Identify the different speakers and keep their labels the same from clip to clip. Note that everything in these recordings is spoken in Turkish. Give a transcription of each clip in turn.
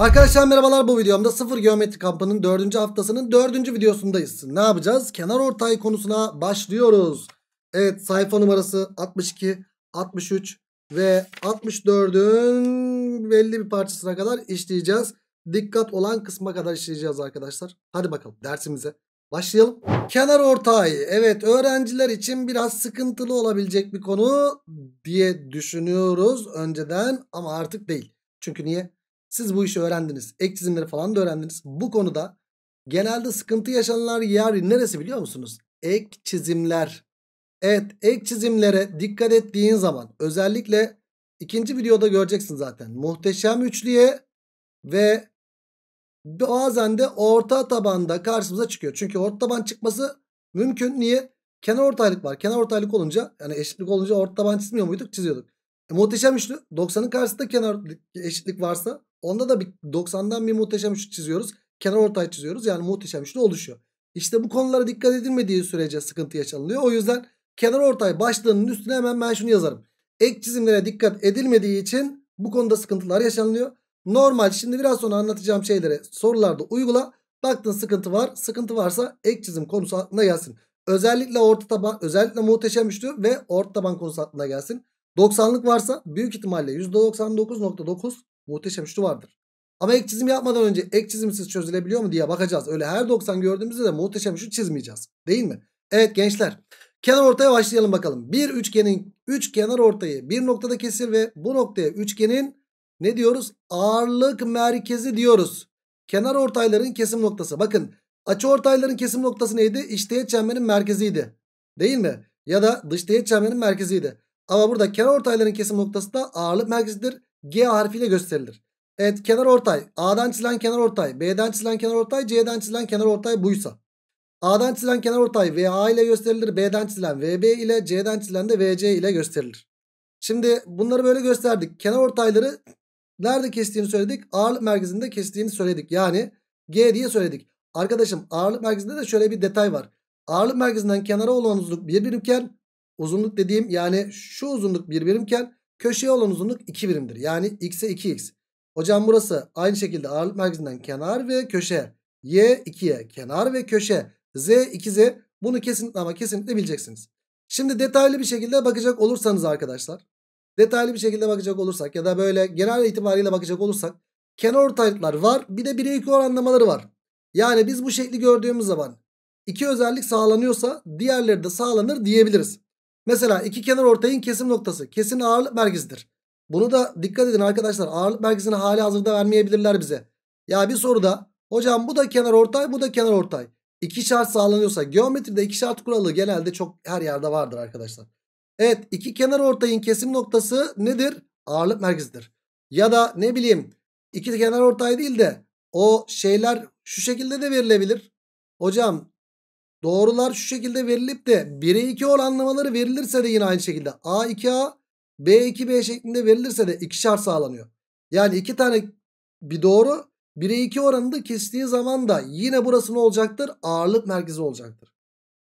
Speaker 1: Arkadaşlar merhabalar bu videomda sıfır geometri kampının dördüncü haftasının dördüncü videosundayız. Ne yapacağız? Kenar ortay konusuna başlıyoruz. Evet sayfa numarası 62, 63 ve 64'ün belli bir parçasına kadar işleyeceğiz. Dikkat olan kısma kadar işleyeceğiz arkadaşlar. Hadi bakalım dersimize. Başlayalım. Kenar ortay. Evet öğrenciler için biraz sıkıntılı olabilecek bir konu diye düşünüyoruz önceden ama artık değil. Çünkü niye? Siz bu işi öğrendiniz. Ek çizimleri falan da öğrendiniz. Bu konuda genelde sıkıntı yaşanılan yer neresi biliyor musunuz? Ek çizimler. Evet ek çizimlere dikkat ettiğin zaman özellikle ikinci videoda göreceksin zaten. Muhteşem üçlüye ve bazen de orta tabanda karşımıza çıkıyor. Çünkü orta taban çıkması mümkün. Niye? Kenar ortaylık var. Kenar ortaylık olunca yani eşitlik olunca orta taban çizmiyor muyduk? Çiziyorduk. E, muhteşem üçlü. 90'ın karşısında kenar eşitlik varsa onda da bir 90'dan bir muhteşem üçlü çiziyoruz. Kenar ortay çiziyoruz. Yani muhteşem üçlü oluşuyor. İşte bu konulara dikkat edilmediği sürece sıkıntı yaşanılıyor. O yüzden kenar ortay başlığının üstüne hemen ben şunu yazarım. Ek çizimlere dikkat edilmediği için bu konuda sıkıntılar yaşanılıyor. Normal şimdi biraz sonra anlatacağım şeylere sorularda uygula. Baktın sıkıntı var. Sıkıntı varsa ek çizim konusu aklına gelsin. Özellikle orta taban, özellikle muhteşem üçlü ve orta taban konusu aklına gelsin. 90'lık varsa büyük ihtimalle %99.9 muhteşem üçlü vardır. Ama ek çizim yapmadan önce ek çizimsiz çözülebiliyor mu diye bakacağız. Öyle her 90 gördüğümüzde de muhteşem üçlü çizmeyeceğiz. Değil mi? Evet gençler. Kenar ortaya başlayalım bakalım. Bir üçgenin üç kenar ortayı bir noktada kesir ve bu noktaya üçgenin ne diyoruz? Ağırlık merkezi diyoruz. Kenar ortayların kesim noktası. Bakın açı ortayların kesim noktası neydi? İç teğet çemberin merkeziydi. Değil mi? Ya da dış teğet çemberin merkeziydi. Ama burada kenar ortayların kesim noktası da ağırlık merkezidir. G harfiyle gösterilir. Evet kenar ortay A'dan çizilen kenar ortay B'den çizilen kenar ortay C'den çizilen kenar ortay buysa. A'dan çizilen kenar ortay VA ile gösterilir. B'den çizilen VB ile C'den çizilen de VC ile gösterilir. Şimdi bunları böyle gösterdik. Kenar ortayları nerede kestiğini söyledik. Ağırlık merkezinde kestiğini söyledik. Yani G diye söyledik. Arkadaşım ağırlık merkezinde de şöyle bir detay var. Ağırlık merkezinden kenara olan uzunluk bir Uzunluk dediğim yani şu uzunluk bir birimken köşeye olan uzunluk 2 birimdir. Yani x'e 2x. Hocam burası aynı şekilde ağırlık merkezinden kenar ve köşe. Y 2'ye kenar ve köşe. Z 2z bunu kesinlikle ama kesinlikle bileceksiniz. Şimdi detaylı bir şekilde bakacak olursanız arkadaşlar. Detaylı bir şekilde bakacak olursak ya da böyle genel itibariyle bakacak olursak. Kenar ortaylıklar var bir de 1'e 2 oranlamaları var. Yani biz bu şekli gördüğümüz zaman iki özellik sağlanıyorsa diğerleri de sağlanır diyebiliriz. Mesela iki kenar ortayın kesim noktası. Kesin ağırlık merkezidir. Bunu da dikkat edin arkadaşlar. Ağırlık merkezini hali hazırda vermeyebilirler bize. Ya bir soruda hocam bu da kenar ortay bu da kenar ortay. İki şart sağlanıyorsa geometride iki şart kuralı genelde çok her yerde vardır arkadaşlar. Evet iki kenar ortayın kesim noktası nedir? Ağırlık merkezidir. Ya da ne bileyim iki kenar ortay değil de o şeyler şu şekilde de verilebilir. Hocam Doğrular şu şekilde verilip de 1'e 2 oranlamaları verilirse de yine aynı şekilde A2A B2B şeklinde verilirse de şart sağlanıyor. Yani iki tane bir doğru 1'e 2 oranında kestiği zaman da yine burası ne olacaktır? Ağırlık merkezi olacaktır.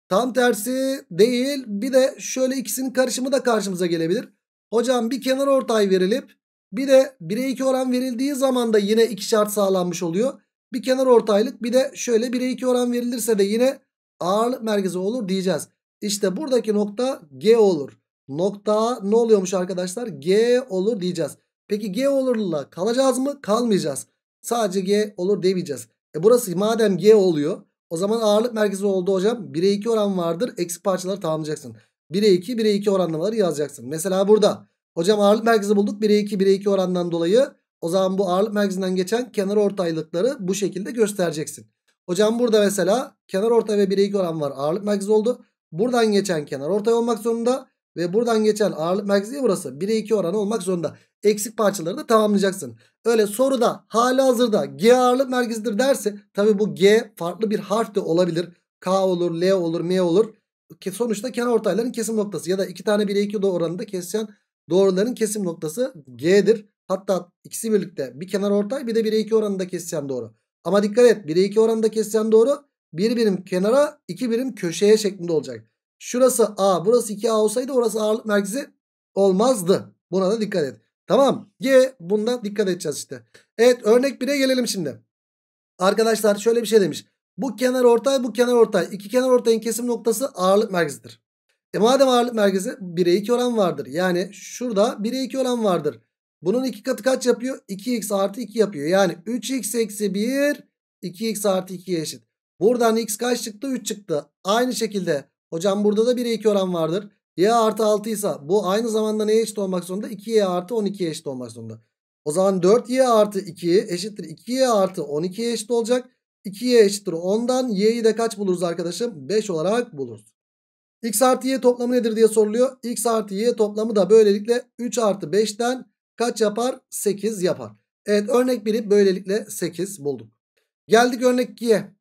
Speaker 1: Tam tersi değil bir de şöyle ikisinin karışımı da karşımıza gelebilir. Hocam bir kenar ortay verilip bir de 1'e 2 oran verildiği zaman da yine iki şart sağlanmış oluyor. Bir kenar ortaylık bir de şöyle 1'e 2 oran verilirse de yine ağırlık merkezi olur diyeceğiz. İşte buradaki nokta G olur. Nokta ne oluyormuş arkadaşlar? G olur diyeceğiz. Peki G olurla kalacağız mı? Kalmayacağız. Sadece G olur diyebileceğiz. E burası madem G oluyor o zaman ağırlık merkezi oldu hocam. 1'e 2 oran vardır. Eksi parçaları tamamlayacaksın. 1'e 2, 1'e 2 oranlamaları yazacaksın. Mesela burada hocam ağırlık merkezi bulduk. 1'e 2, 1'e 2 orandan dolayı o zaman bu ağırlık merkezinden geçen kenar ortaylıkları bu şekilde göstereceksin. Hocam burada mesela kenar orta ve 1'e 2 oran var. Ağırlık merkezi oldu. Buradan geçen kenar ortay olmak zorunda. Ve buradan geçen ağırlık merkezi burası. 1'e 2 oranı olmak zorunda. Eksik parçaları da tamamlayacaksın. Öyle soruda hali hazırda G ağırlık merkezidir derse. Tabi bu G farklı bir harf de olabilir. K olur, L olur, M olur. Sonuçta kenar ortayların kesim noktası. Ya da iki tane 1'e 2 oranında kesişen doğruların kesim noktası G'dir. Hatta ikisi birlikte bir kenar ortay bir de 1'e 2 oranında kesişen doğru. Ama dikkat et 1'e 2 oranında keseceğim doğru. 1 birim kenara 2 birim köşeye şeklinde olacak. Şurası A burası 2A olsaydı orası ağırlık merkezi olmazdı. Buna da dikkat et. Tamam G bunda dikkat edeceğiz işte. Evet örnek 1'e gelelim şimdi. Arkadaşlar şöyle bir şey demiş. Bu kenar ortay bu kenar ortay. İki kenar ortayın kesim noktası ağırlık merkezidir. E madem ağırlık merkezi 1'e 2 oran vardır. Yani şurada 1'e 2 oran vardır. Bunun iki katı kaç yapıyor? 2x artı 2 yapıyor. Yani 3x eksi 1 2x artı 2 eşit. Buradan x kaç çıktı? 3 çıktı. Aynı şekilde hocam burada da 1'e 2 oran vardır. y artı 6 ise bu aynı zamanda neye eşit olmak zorunda? 2y artı 12 eşit olmak zorunda. O zaman 4y artı 2 eşittir. 2y artı 12 eşit olacak. 2y eşittir 10'dan. y'yi de kaç buluruz arkadaşım? 5 olarak buluruz. x artı y toplamı nedir diye soruluyor. x artı y toplamı da böylelikle 3 artı 5'ten kaç yapar? 8 yapar. Evet örnek 1'i böylelikle 8 bulduk. Geldik örnek 2'ye.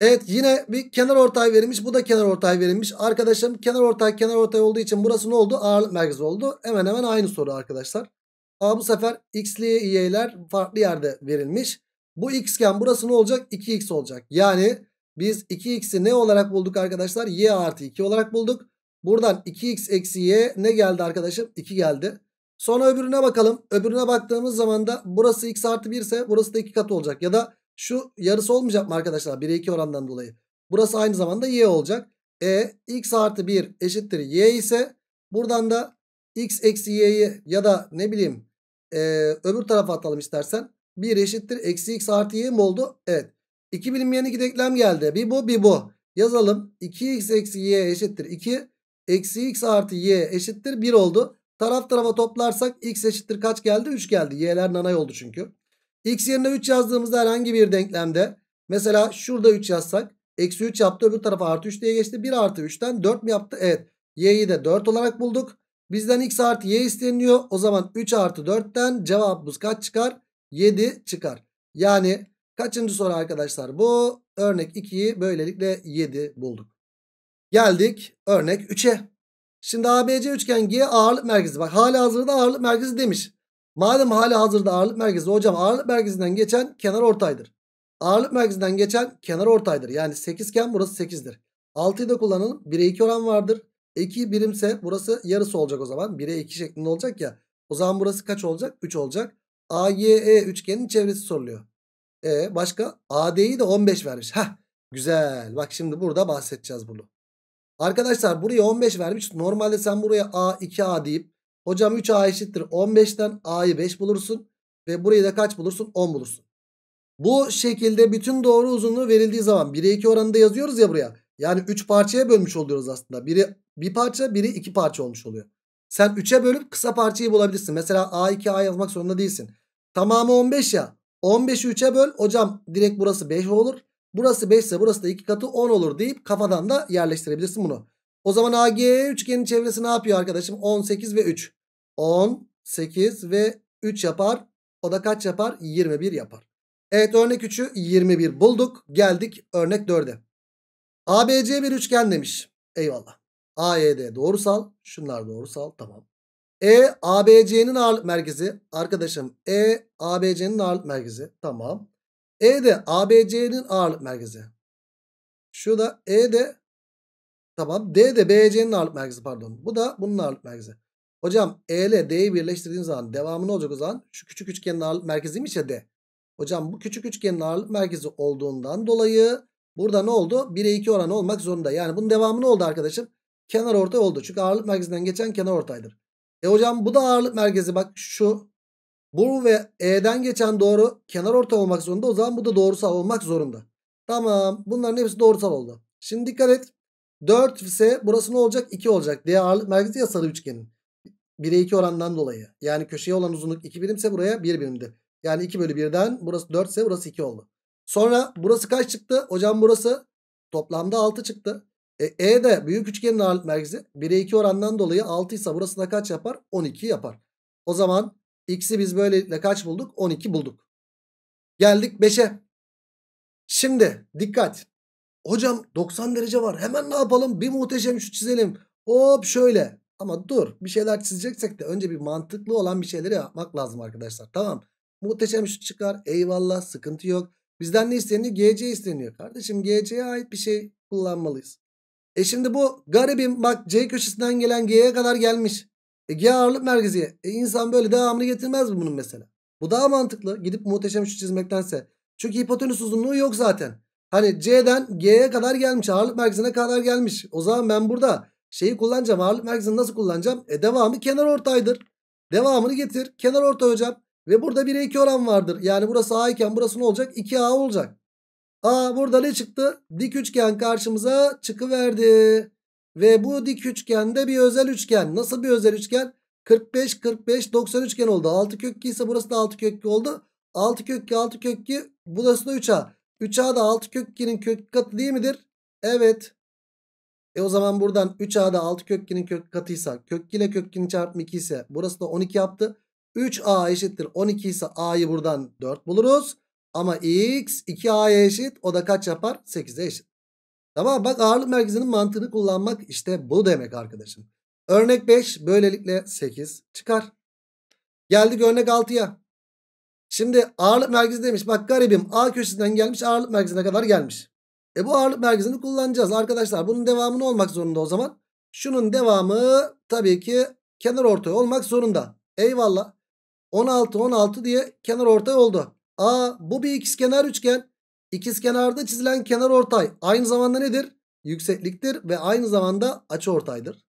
Speaker 1: Evet yine bir kenar ortay verilmiş. Bu da kenar ortay verilmiş. Arkadaşım, kenar ortay kenar ortay olduğu için burası ne oldu? Ağırlık merkezi oldu. Hemen hemen aynı soru arkadaşlar. Ama bu sefer x'li y'ler farklı yerde verilmiş. Bu x'ken burası ne olacak? 2x olacak. Yani biz 2x'i ne olarak bulduk arkadaşlar? y artı 2 olarak bulduk. Buradan 2x eksi y ne geldi arkadaşım? 2 geldi. Sonra öbürüne bakalım. Öbürüne baktığımız zaman da burası x artı 1 ise burası da 2 katı olacak. Ya da şu yarısı olmayacak mı arkadaşlar? 1'e 2 orandan dolayı. Burası aynı zamanda y olacak. E x artı 1 eşittir y ise buradan da x eksi y'yi ya da ne bileyim e, öbür tarafa atalım istersen. 1 eşittir eksi x artı y mi oldu? Evet. 2 bilinmeyen iki denklem geldi. Bir bu bir bu. Yazalım. 2x eksi y eşittir 2. Eksi x artı y eşittir 1 oldu. Taraf tarafa toplarsak x eşittir kaç geldi? 3 geldi. Y'ler nanay oldu çünkü. X yerine 3 yazdığımızda herhangi bir denklemde mesela şurada 3 yazsak eksi 3 yaptı öbür tarafa artı 3 diye geçti. 1 artı 3'ten 4 mi yaptı? Evet. Y'yi de 4 olarak bulduk. Bizden x artı y isteniliyor. O zaman 3 artı 4'ten cevabımız kaç çıkar? 7 çıkar. Yani kaçıncı soru arkadaşlar bu? Örnek 2'yi böylelikle 7 bulduk. Geldik örnek 3'e. Şimdi ABC üçgen G ağırlık merkezi. Bak hala hazırda ağırlık merkezi demiş. Madem hala hazırda ağırlık merkezi hocam ağırlık merkezinden geçen kenar ortaydır. Ağırlık merkezinden geçen kenar ortaydır. Yani 8 iken burası 8'dir. 6'yı da kullanalım. 1'e 2 oran vardır. 2 birimse burası yarısı olacak o zaman. 1'e 2 şeklinde olacak ya. O zaman burası kaç olacak? 3 olacak. AYE üçgenin çevresi soruluyor. E başka AD'yi de 15 vermiş. Heh güzel. Bak şimdi burada bahsedeceğiz bunu. Arkadaşlar buraya 15 vermiş. Normalde sen buraya A 2A deyip hocam 3A eşittir 15'ten A'yı 5 bulursun. Ve burayı da kaç bulursun? 10 bulursun. Bu şekilde bütün doğru uzunluğu verildiği zaman 1'e 2 oranında yazıyoruz ya buraya. Yani 3 parçaya bölmüş oluyoruz aslında. Biri bir parça biri 2 parça olmuş oluyor. Sen 3'e bölüp kısa parçayı bulabilirsin. Mesela A2A yazmak zorunda değilsin. Tamamı 15 ya. 15'i 3'e böl. Hocam direkt burası 5 olur. Burası 5 ise burası da 2 katı 10 olur deyip kafadan da yerleştirebilirsin bunu. O zaman AG üçgenin çevresi ne yapıyor arkadaşım? 18 ve 3. 10, 8 ve 3 yapar. O da kaç yapar? 21 yapar. Evet örnek 3'ü 21 bulduk. Geldik örnek 4'e. ABC bir üçgen demiş. Eyvallah. AED doğrusal. Şunlar doğrusal. Tamam. E ABC'nin ağırlık merkezi. Arkadaşım E ABC'nin ağırlık merkezi. Tamam. E de ABC'nin ağırlık merkezi. Şu da E de tamam D de BC'nin ağırlık merkezi pardon. Bu da bunun ağırlık merkezi. Hocam E ile D'yi birleştirdiğim zaman devamı ne olacak o zaman? Şu küçük üçgenin ağırlık merkeziymiş ya D. Hocam bu küçük üçgenin ağırlık merkezi olduğundan dolayı burada ne oldu? 1'e 2 oranı olmak zorunda. Yani bunun devamı ne oldu arkadaşım? Kenar orta oldu. Çünkü ağırlık merkezinden geçen kenar ortaydır. E hocam bu da ağırlık merkezi bak şu bu ve E'den geçen doğru kenar orta olmak zorunda. O zaman bu da doğrusal olmak zorunda. Tamam bunların hepsi doğrusal oldu. Şimdi dikkat et. 4 ise burası ne olacak? 2 olacak. Diye ağırlık merkezi ya sarı üçgenin. 1'e 2 oranından dolayı. Yani köşeye olan uzunluk 2 birimse buraya 1 birimdi. Yani 2 bölü 1'den burası 4 ise burası 2 oldu. Sonra burası kaç çıktı? Hocam burası toplamda 6 çıktı. E, e büyük üçgenin ağırlık merkezi 1'e 2 oranından dolayı 6 ise burası da kaç yapar? 12 yapar. O zaman X'i biz böylelikle kaç bulduk? 12 bulduk. Geldik 5'e. Şimdi dikkat. Hocam 90 derece var. Hemen ne yapalım? Bir muhteşem şu çizelim. Hop şöyle. Ama dur bir şeyler çizeceksek de önce bir mantıklı olan bir şeyleri yapmak lazım arkadaşlar. Tamam. Muhteşem şu çıkar. Eyvallah sıkıntı yok. Bizden ne isteniyor? GC isteniyor. Kardeşim GC'ye ait bir şey kullanmalıyız. E şimdi bu garibim bak C köşesinden gelen G'ye kadar gelmiş. E G ağırlık merkeziye. E insan böyle devamını getirmez mi bunun mesela? Bu daha mantıklı. Gidip muhteşem üçlü çizmektense. Çünkü hipotenüs uzunluğu yok zaten. Hani C'den G'ye kadar gelmiş. Ağırlık merkezine kadar gelmiş. O zaman ben burada şeyi kullanacağım. Ağırlık merkezini nasıl kullanacağım? E devamı kenar ortaydır. Devamını getir. Kenar orta hocam. Ve burada 1'e 2 oran vardır. Yani burası A iken burası ne olacak? 2A olacak. A burada ne çıktı? Dik üçgen karşımıza çıkıverdi. Ve bu dik üçgende bir özel üçgen. Nasıl bir özel üçgen? 45 45 90 üçgen oldu. 6 kök 2 ise burası da 6 kök 2 oldu. 6 kök 2 6 kök 2 burası da 3a. 3a da 6 kök 2'nin kök katı değil midir? Evet. E o zaman buradan 3a'da 6 kök 2'nin kök katıysa kök 2 ile kök 2'nin çarpımı 2 ise burası da 12 yaptı. 3a eşittir 12 ise a'yı buradan 4 buluruz. Ama x 2a'ya eşit o da kaç yapar? 8'e eşit. Tamam bak ağırlık merkezinin mantığını kullanmak işte bu demek arkadaşım. Örnek 5 böylelikle 8 çıkar. Geldik örnek 6'ya. Şimdi ağırlık merkezi demiş. Bak garibim A köşesinden gelmiş ağırlık merkezine kadar gelmiş. E bu ağırlık merkezini kullanacağız arkadaşlar. Bunun devamı ne olmak zorunda o zaman? Şunun devamı tabii ki kenar ortay olmak zorunda. Eyvallah. 16 16 diye kenar ortay oldu. Aa bu bir ikizkenar üçgen. İkizkenarda çizilen kenar ortay aynı zamanda nedir? Yüksekliktir ve aynı zamanda açı ortaydır.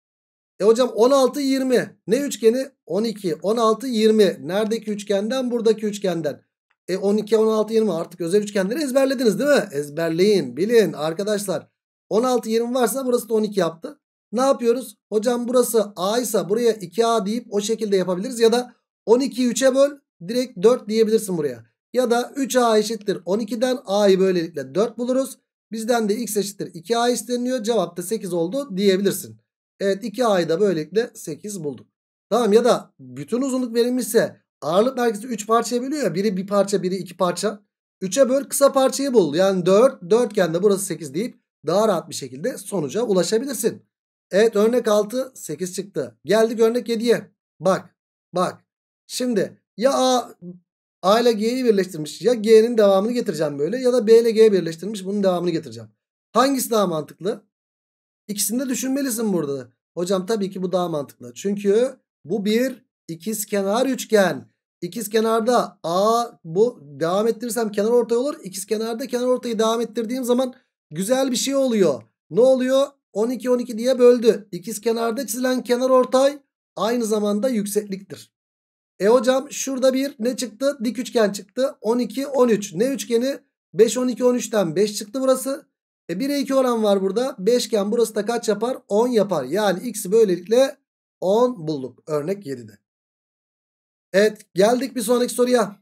Speaker 1: E hocam 16 20 ne üçgeni? 12 16 20 neredeki üçgenden buradaki üçgenden. E 12 16 20 artık özel üçgenleri ezberlediniz değil mi? Ezberleyin bilin arkadaşlar. 16 20 varsa burası da 12 yaptı. Ne yapıyoruz? Hocam burası A ise buraya 2A deyip o şekilde yapabiliriz. Ya da 12'yi 3'e böl direkt 4 diyebilirsin buraya. Ya da 3a eşittir 12'den a'yı böylelikle 4 buluruz. Bizden de x eşittir 2a isteniyor. Cevap da 8 oldu diyebilirsin. Evet 2a'yı da böylelikle 8 bulduk. Tamam ya da bütün uzunluk verilmişse ağırlık merkezi 3 parçaya bölüyor ya. Biri bir parça biri iki parça. 3'e böl kısa parçayı bul. Yani 4 dörtgen de burası 8 deyip daha rahat bir şekilde sonuca ulaşabilirsin. Evet örnek 6 8 çıktı. Geldik örnek 7'ye. Bak bak. Şimdi ya A A ile G'yi birleştirmiş. Ya G'nin devamını getireceğim böyle ya da B ile G birleştirmiş bunun devamını getireceğim. Hangisi daha mantıklı? İkisini de düşünmelisin burada. Hocam tabii ki bu daha mantıklı. Çünkü bu bir ikizkenar üçgen. İkizkenarda A bu devam ettirirsem kenar ortay olur. İkizkenarda kenar ortayı devam ettirdiğim zaman güzel bir şey oluyor. Ne oluyor? 12 12 diye böldü. İkizkenarda çizilen kenar ortay aynı zamanda yüksekliktir. E hocam şurada bir ne çıktı? Dik üçgen çıktı. 12, 13. Ne üçgeni? 5, 12, 13'ten 5 çıktı burası. E 1'e 2 oran var burada. 5 iken burası da kaç yapar? 10 yapar. Yani x'i böylelikle 10 bulduk. Örnek 7'de. Evet geldik bir sonraki soruya.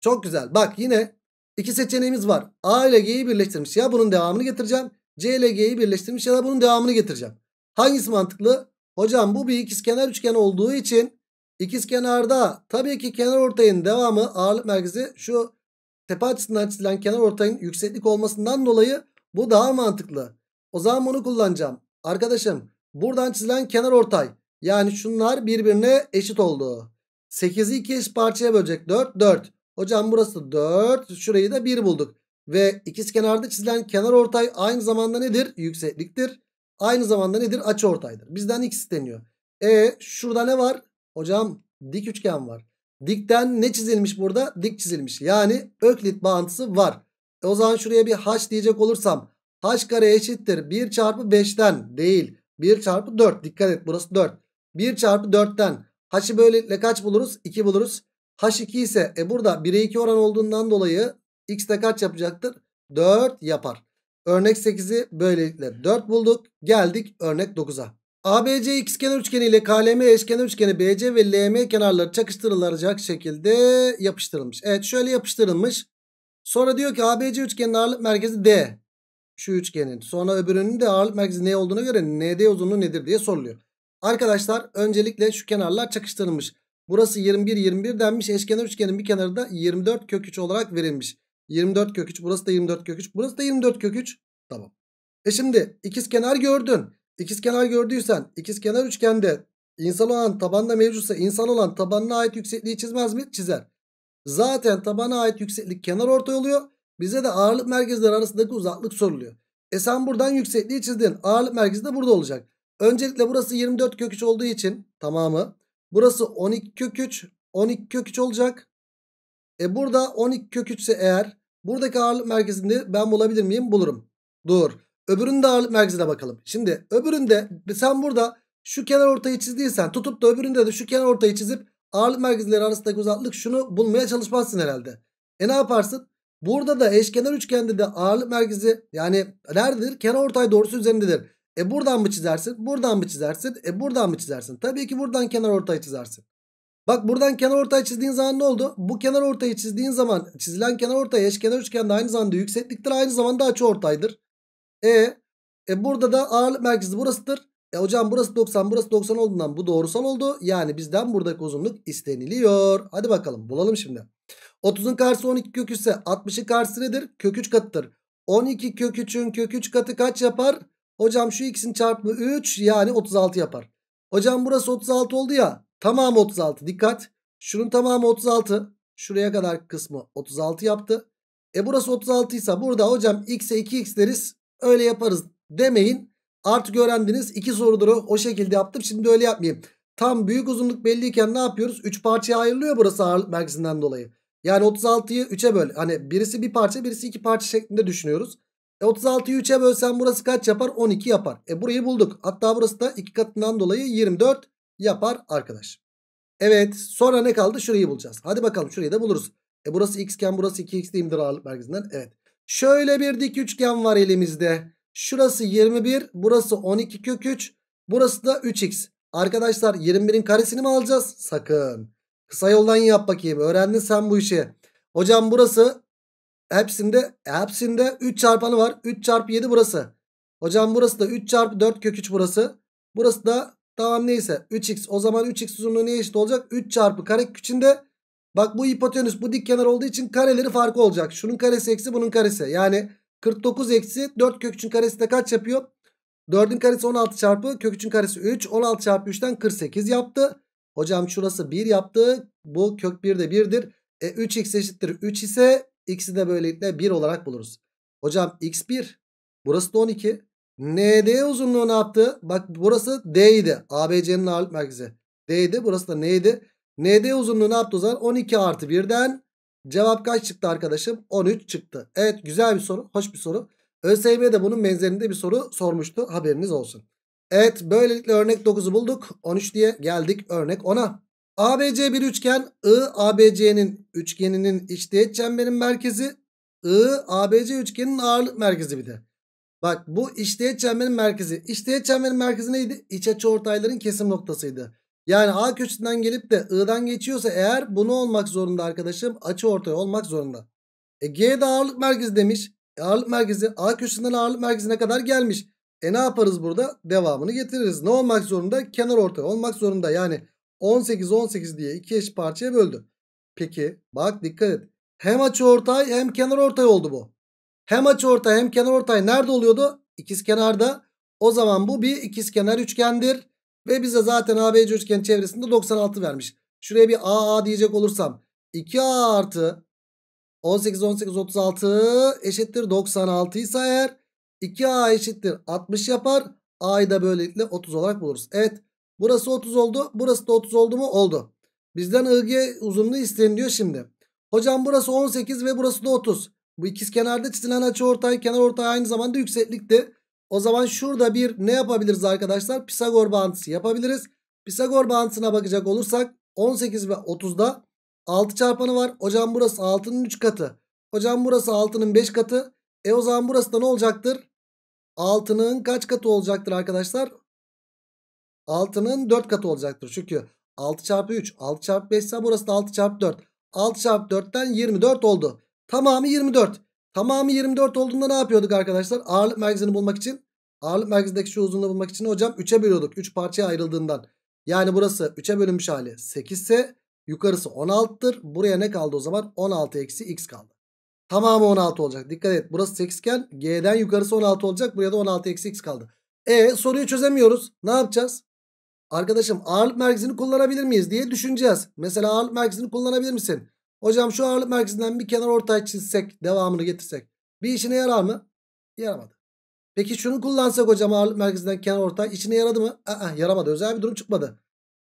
Speaker 1: Çok güzel. Bak yine iki seçeneğimiz var. A ile G'yi birleştirmiş. Ya bunun devamını getireceğim. C ile G'yi birleştirmiş ya da bunun devamını getireceğim. Hangisi mantıklı? Hocam bu bir ikizkenar üçgen olduğu için İkiz kenarda tabii ki kenar ortayın devamı ağırlık merkezi şu tepe açısından çizilen kenar ortayın yükseklik olmasından dolayı bu daha mantıklı. O zaman bunu kullanacağım. Arkadaşım buradan çizilen kenar ortay yani şunlar birbirine eşit oldu. 8'i 2 eşit parçaya bölecek 4 4. Hocam burası 4 şurayı da 1 bulduk. Ve ikiz kenarda çizilen kenar ortay aynı zamanda nedir? Yüksekliktir. Aynı zamanda nedir? Açı ortaydır. Bizden x isteniyor. E şurada ne var? Hocam dik üçgen var. Dikten ne çizilmiş burada? Dik çizilmiş. Yani öklit bağıntısı var. E o zaman şuraya bir h diyecek olursam h kare eşittir 1 çarpı 5'ten değil 1 çarpı 4. Dikkat et burası 4. 1 çarpı 4'ten h'ı böylelikle kaç buluruz? 2 buluruz. h2 ise e burada 1'e 2 oran olduğundan dolayı x de kaç yapacaktır? 4 yapar. Örnek 8'i böylelikle 4 bulduk. Geldik örnek 9'a. ABC ikizkenar üçgeni ile KLM eşkenar üçgeni BC ve LM kenarları çakıştırılacak şekilde yapıştırılmış. Evet şöyle yapıştırılmış. Sonra diyor ki ABC üçgenin ağırlık merkezi D. Şu üçgenin. Sonra öbürünün de ağırlık merkezi ne olduğuna göre ND uzunluğu nedir diye soruluyor. Arkadaşlar öncelikle şu kenarlar çakıştırılmış. Burası 21 21 denmiş. Eşkenar üçgenin bir kenarı da 24 kök 3 olarak verilmiş. 24 kök 3 Burası da 24 kök 3, Burası da 24 kök 3. Tamam. E şimdi ikiz kenar gördün. İkizkenar gördüysen ikizkenar üçgende insan olan tabanda mevcutsa insan olan tabanına ait yüksekliği çizmez mi? Çizer. Zaten tabana ait yükseklik kenar ortay oluyor. Bize de ağırlık merkezleri arasındaki uzaklık soruluyor. E sen buradan yüksekliği çizdin. Ağırlık merkezi de burada olacak. Öncelikle burası 24 kök 3 olduğu için tamamı. Burası 12 kök 3. 12 kök 3 olacak. E burada 12 kök 3 ise eğer buradaki ağırlık merkezini ben bulabilir miyim? Bulurum. Dur. Öbüründe ağırlık merkezine bakalım. Şimdi öbüründe sen burada şu kenar ortayı çizdiysen tutup da öbüründe de şu kenar ortayı çizip ağırlık merkezleri arasındaki uzaklık şunu bulmaya çalışmazsın herhalde. E ne yaparsın? Burada da eşkenar üçgende de ağırlık merkezi yani nerededir? Kenar ortay doğrusu üzerindedir. E buradan mı çizersin? Buradan mı çizersin? E buradan mı çizersin? Tabii ki buradan kenar ortay çizersin. Bak buradan kenar ortayı çizdiğin zaman ne oldu? Bu kenar ortayı çizdiğin zaman çizilen kenar ortay eşkenar üçgende aynı zamanda yüksekliktir. Aynı zamanda açı ortaydır. E, e burada da ağırlık merkezi burasıdır. E hocam burası 90 burası 90 olduğundan bu doğrusal oldu. Yani bizden buradaki uzunluk isteniliyor. Hadi bakalım bulalım şimdi. 30'un karşısı 12 kök ise 60'ın karşısı nedir? Kök 3 katıdır. 12 kök 3'ün kök 3 katı kaç yapar? Hocam şu ikisinin çarpımı 3 yani 36 yapar. Hocam burası 36 oldu ya. Tamam 36 dikkat. Şunun tamamı 36. Şuraya kadar kısmı 36 yaptı. E burası 36 ise burada hocam x'e 2x deriz öyle yaparız demeyin. Artık öğrendiniz iki soruları o şekilde yaptım. Şimdi öyle yapmayayım. Tam büyük uzunluk belliyken ne yapıyoruz? 3 parçaya ayrılıyor burası ağırlık merkezinden dolayı. Yani 36'yı 3'e böl. Hani birisi bir parça birisi iki parça şeklinde düşünüyoruz. E 36'yı 3'e bölsen burası kaç yapar? 12 yapar. E burayı bulduk. Hatta burası da 2 katından dolayı 24 yapar arkadaş. Evet sonra ne kaldı? Şurayı bulacağız. Hadi bakalım şurayı da buluruz. E burası x iken burası 2x değil ağırlık merkezinden? Evet. Şöyle bir dik üçgen var elimizde. Şurası 21, burası 12 kök 3, burası da 3x. Arkadaşlar 21'in karesini mi alacağız? Sakın. Kısa yoldan yap bakayım. Öğrendin sen bu işi. Hocam burası hepsinde hepsinde 3 çarpanı var. 3 çarpı 7 burası. Hocam burası da 3 çarpı 4 kök 3 burası. Burası da tamam neyse 3x. O zaman 3x uzunluğu neye eşit olacak? 3 çarpı kare içinde Bak bu hipotenüs bu dik kenar olduğu için kareleri farkı olacak. Şunun karesi eksi bunun karesi. Yani 49 eksi 4 kök karesi de kaç yapıyor? 4'ün karesi 16 çarpı kök karesi 3. 16 çarpı 3'ten 48 yaptı. Hocam şurası 1 yaptı. Bu kök 1 de 1'dir. E 3x eşittir 3 ise x'i de böylelikle 1 olarak buluruz. Hocam x 1. Burası da 12. ND uzunluğu ne yaptı? Bak burası D idi. ABC'nin ağırlık merkezi. D idi. Burası da neydi? ND uzunluğu ne yaptı o zaman? 12 artı 1'den cevap kaç çıktı arkadaşım? 13 çıktı. Evet güzel bir soru. Hoş bir soru. ÖSYM de bunun benzerinde bir soru sormuştu. Haberiniz olsun. Evet böylelikle örnek 9'u bulduk. 13 diye geldik örnek 10'a. ABC bir üçgen. I ABC'nin üçgeninin içteğet çemberin merkezi. I ABC üçgenin ağırlık merkezi bir de. Bak bu içteğet çemberin merkezi. İçteğet çemberin merkezi neydi? İç açı ortayların kesim noktasıydı. Yani A köşesinden gelip de I'dan geçiyorsa eğer bunu olmak zorunda arkadaşım. Açı ortaya olmak zorunda. E G ağırlık merkezi demiş. E ağırlık merkezi A köşesinden ağırlık merkezine kadar gelmiş. E ne yaparız burada? Devamını getiririz. Ne olmak zorunda? Kenar ortaya olmak zorunda. Yani 18 18 diye iki eş parçaya böldü. Peki bak dikkat et. Hem açı ortay hem kenar ortay oldu bu. Hem açı ortay hem kenar ortay nerede oluyordu? İkiz kenarda. O zaman bu bir ikiz kenar üçgendir. Ve bize zaten ABC üçgen çevresinde 96 vermiş. Şuraya bir AA diyecek olursam 2A artı 18, 18, 36 eşittir 96 ise eğer 2A eşittir 60 yapar. A'yı da böylelikle 30 olarak buluruz. Evet burası 30 oldu. Burası da 30 oldu mu? Oldu. Bizden IG uzunluğu isteniliyor şimdi. Hocam burası 18 ve burası da 30. Bu ikiz kenarda çizilen açı ortay kenar ortay aynı zamanda de. O zaman şurada bir ne yapabiliriz arkadaşlar? Pisagor bağıntısı yapabiliriz. Pisagor bağıntısına bakacak olursak 18 ve 30'da 6 çarpanı var. Hocam burası 6'nın 3 katı. Hocam burası 6'nın 5 katı. E o zaman burası da ne olacaktır? 6'nın kaç katı olacaktır arkadaşlar? 6'nın 4 katı olacaktır. Çünkü 6 çarpı 3, 6 çarpı 5 ise burası da 6 çarpı 4. 6 çarpı 4'ten 24 oldu. Tamamı 24. Tamamı 24 olduğunda ne yapıyorduk arkadaşlar? Ağırlık merkezini bulmak için. Ağırlık merkezindeki şu uzunluğu bulmak için hocam 3'e bölüyorduk. 3 parçaya ayrıldığından. Yani burası 3'e bölünmüş hali 8 ise yukarısı 16'tır, Buraya ne kaldı o zaman? 16 eksi x kaldı. Tamamı 16 olacak. Dikkat et burası 8 iken g'den yukarısı 16 olacak. Buraya da 16 eksi x kaldı. E soruyu çözemiyoruz. Ne yapacağız? Arkadaşım ağırlık merkezini kullanabilir miyiz diye düşüneceğiz. Mesela ağırlık merkezini kullanabilir misin? Hocam şu ağırlık merkezinden bir kenar ortay çizsek devamını getirsek bir işine yarar mı? Yaramadı. Peki şunu kullansak hocam ağırlık merkezinden kenar ortay içine yaradı mı? Aa, yaramadı özel bir durum çıkmadı.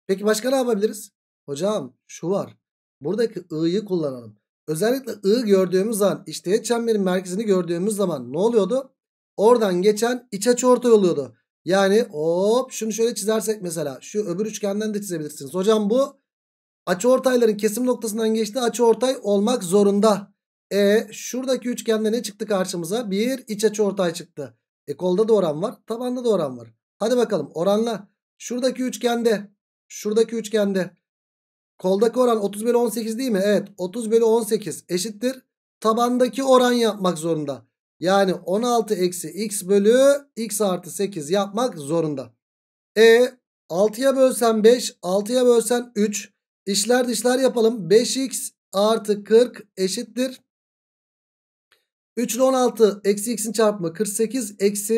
Speaker 1: Peki başka ne yapabiliriz? Hocam şu var. Buradaki i'yi kullanalım. Özellikle i gördüğümüz an işte çemberin merkezini gördüğümüz zaman ne oluyordu? Oradan geçen iç açı ortay oluyordu. Yani hop şunu şöyle çizersek mesela şu öbür üçgenden de çizebilirsiniz. Hocam bu Açı ortayların kesim noktasından geçtiği açı ortay olmak zorunda. E şuradaki üçgende ne çıktı karşımıza? Bir iç açı ortay çıktı. E kolda da oran var. Tabanda da oran var. Hadi bakalım oranla. Şuradaki üçgende. Şuradaki üçgende. Koldaki oran 30 bölü 18 değil mi? Evet 30 bölü 18 eşittir. Tabandaki oran yapmak zorunda. Yani 16 eksi x bölü x artı 8 yapmak zorunda. E 6'ya bölsen 5 6'ya bölsen 3 İşler dişler yapalım. 5x artı 40 eşittir. 3 ile 16 eksi x'in çarpımı 48 eksi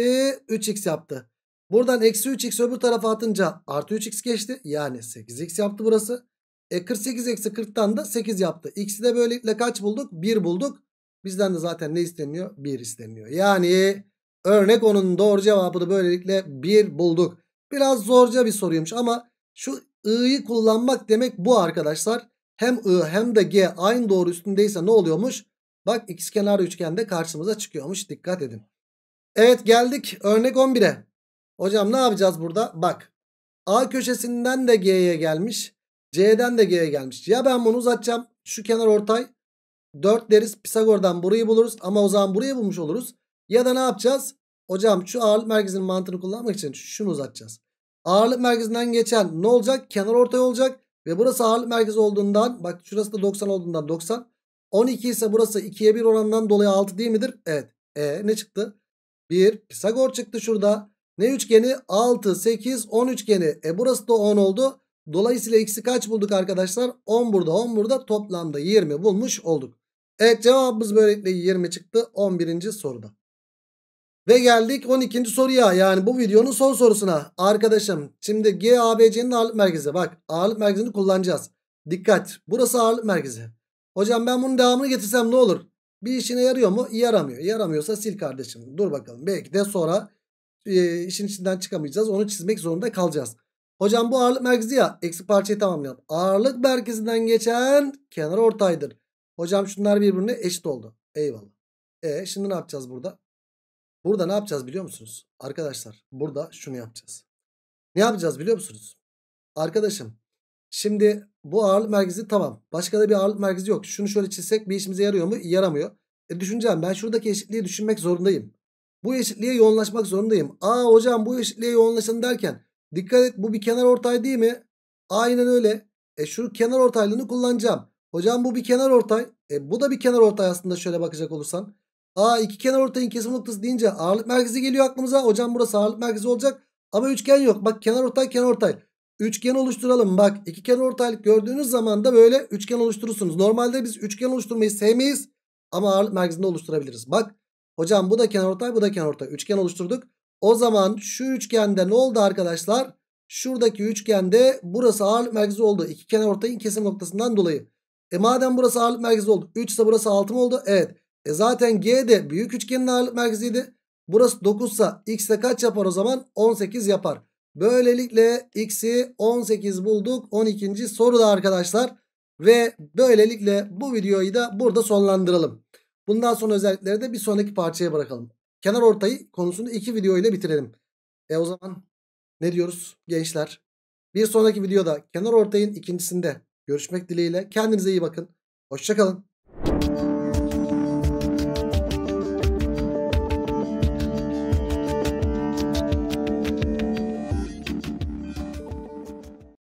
Speaker 1: 3x yaptı. Buradan eksi 3x öbür tarafa atınca artı 3x geçti. Yani 8x yaptı burası. E 48 eksi 40'tan da 8 yaptı. X'i de böylelikle kaç bulduk? 1 bulduk. Bizden de zaten ne isteniyor? 1 isteniyor. Yani örnek onun doğru cevabını böylelikle 1 bulduk. Biraz zorca bir soruymuş ama şu i'yi kullanmak demek bu arkadaşlar. Hem i hem de g aynı doğru üstündeyse ne oluyormuş? Bak ikizkenar üçgende karşımıza çıkıyormuş. Dikkat edin. Evet geldik örnek 11'e. Hocam ne yapacağız burada? Bak A köşesinden de G'ye gelmiş. C'den de G'ye gelmiş. Ya ben bunu uzatacağım. Şu kenar ortay 4 deriz. Pisagor'dan burayı buluruz. Ama o zaman burayı bulmuş oluruz. Ya da ne yapacağız? Hocam şu ağırlık merkezinin mantığını kullanmak için şunu uzatacağız. Ağırlık merkezinden geçen ne olacak? Kenar ortay olacak. Ve burası ağırlık merkezi olduğundan bak şurası da 90 olduğundan 90. 12 ise burası 2'ye 1 oranından dolayı 6 değil midir? Evet. E ne çıktı? 1 Pisagor çıktı şurada. Ne üçgeni? 6, 8, 10 üçgeni. E burası da 10 oldu. Dolayısıyla x'i kaç bulduk arkadaşlar? 10 burada 10 burada toplamda 20 bulmuş olduk. Evet cevabımız böylelikle 20 çıktı 11. soruda. Ve geldik 12. soruya yani bu videonun son sorusuna. Arkadaşım şimdi GABC'nin ağırlık merkezi. Bak ağırlık merkezini kullanacağız. Dikkat burası ağırlık merkezi. Hocam ben bunun devamını getirsem ne olur? Bir işine yarıyor mu? Yaramıyor. Yaramıyorsa sil kardeşim. Dur bakalım. Belki de sonra e, işin içinden çıkamayacağız. Onu çizmek zorunda kalacağız. Hocam bu ağırlık merkezi ya. Eksi parçayı tamamlayalım. Ağırlık merkezinden geçen kenar ortaydır. Hocam şunlar birbirine eşit oldu. Eyvallah. E şimdi ne yapacağız burada? Burada ne yapacağız biliyor musunuz? Arkadaşlar burada şunu yapacağız. Ne yapacağız biliyor musunuz? Arkadaşım şimdi bu ağırlık merkezi tamam. Başka da bir ağırlık merkezi yok. Şunu şöyle çizsek bir işimize yarıyor mu? Yaramıyor. E düşüneceğim ben şuradaki eşitliği düşünmek zorundayım. Bu eşitliğe yoğunlaşmak zorundayım. Aa hocam bu eşitliğe yoğunlaşın derken dikkat et bu bir kenar ortay değil mi? Aynen öyle. E şu kenar ortaylığını kullanacağım. Hocam bu bir kenar ortay. E bu da bir kenar ortay aslında şöyle bakacak olursan. A iki kenar ortayın kesim noktası deyince ağırlık merkezi geliyor aklımıza. Hocam burası ağırlık merkezi olacak. Ama üçgen yok. Bak kenar ortay kenar ortay. Üçgen oluşturalım. Bak iki kenar ortaylık gördüğünüz zaman da böyle üçgen oluşturursunuz. Normalde biz üçgen oluşturmayı sevmeyiz. Ama ağırlık merkezinde oluşturabiliriz. Bak hocam bu da kenar ortay bu da kenar ortay. Üçgen oluşturduk. O zaman şu üçgende ne oldu arkadaşlar? Şuradaki üçgende burası ağırlık merkezi oldu. İki kenar ortayın kesim noktasından dolayı. E madem burası ağırlık merkezi oldu. 3 ise burası 6 mı oldu? Evet. E zaten G de büyük üçgenin ağırlık merkeziydi. Burası 9 sa x'e kaç yapar o zaman? 18 yapar. Böylelikle x'i 18 bulduk. 12. soruda arkadaşlar. Ve böylelikle bu videoyu da burada sonlandıralım. Bundan sonra özellikleri de bir sonraki parçaya bırakalım. Kenar ortayı konusunu iki video ile bitirelim. E o zaman ne diyoruz gençler? Bir sonraki videoda kenar ortayın ikincisinde görüşmek dileğiyle. Kendinize iyi bakın. Hoşçakalın.